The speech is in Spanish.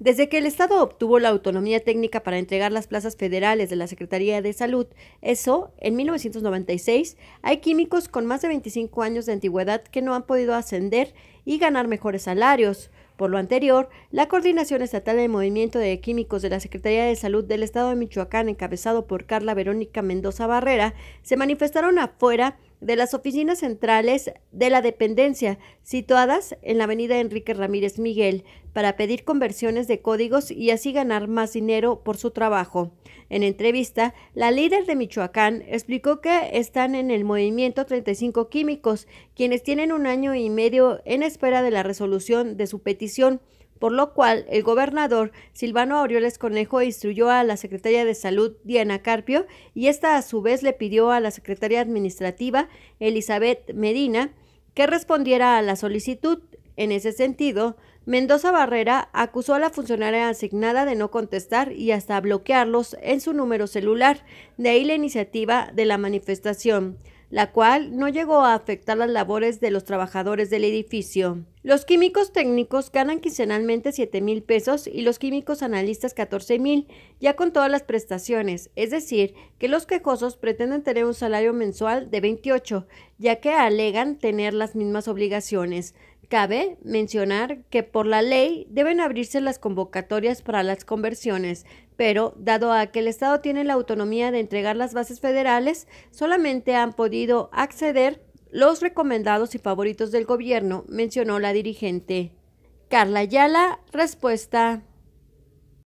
Desde que el Estado obtuvo la autonomía técnica para entregar las plazas federales de la Secretaría de Salud, eso, en 1996, hay químicos con más de 25 años de antigüedad que no han podido ascender y ganar mejores salarios. Por lo anterior, la Coordinación Estatal de Movimiento de Químicos de la Secretaría de Salud del Estado de Michoacán, encabezado por Carla Verónica Mendoza Barrera, se manifestaron afuera de las oficinas centrales de la dependencia, situadas en la avenida Enrique Ramírez Miguel, para pedir conversiones de códigos y así ganar más dinero por su trabajo. En entrevista, la líder de Michoacán explicó que están en el movimiento 35 químicos, quienes tienen un año y medio en espera de la resolución de su petición por lo cual el gobernador Silvano Aureoles Conejo instruyó a la secretaria de Salud Diana Carpio y esta a su vez le pidió a la secretaria administrativa Elizabeth Medina que respondiera a la solicitud. En ese sentido, Mendoza Barrera acusó a la funcionaria asignada de no contestar y hasta bloquearlos en su número celular, de ahí la iniciativa de la manifestación la cual no llegó a afectar las labores de los trabajadores del edificio. Los químicos técnicos ganan quincenalmente 7 mil pesos y los químicos analistas 14 mil, ya con todas las prestaciones, es decir, que los quejosos pretenden tener un salario mensual de 28, ya que alegan tener las mismas obligaciones. Cabe mencionar que por la ley deben abrirse las convocatorias para las conversiones, pero dado a que el Estado tiene la autonomía de entregar las bases federales, solamente han podido acceder los recomendados y favoritos del gobierno, mencionó la dirigente. Carla Ayala, respuesta.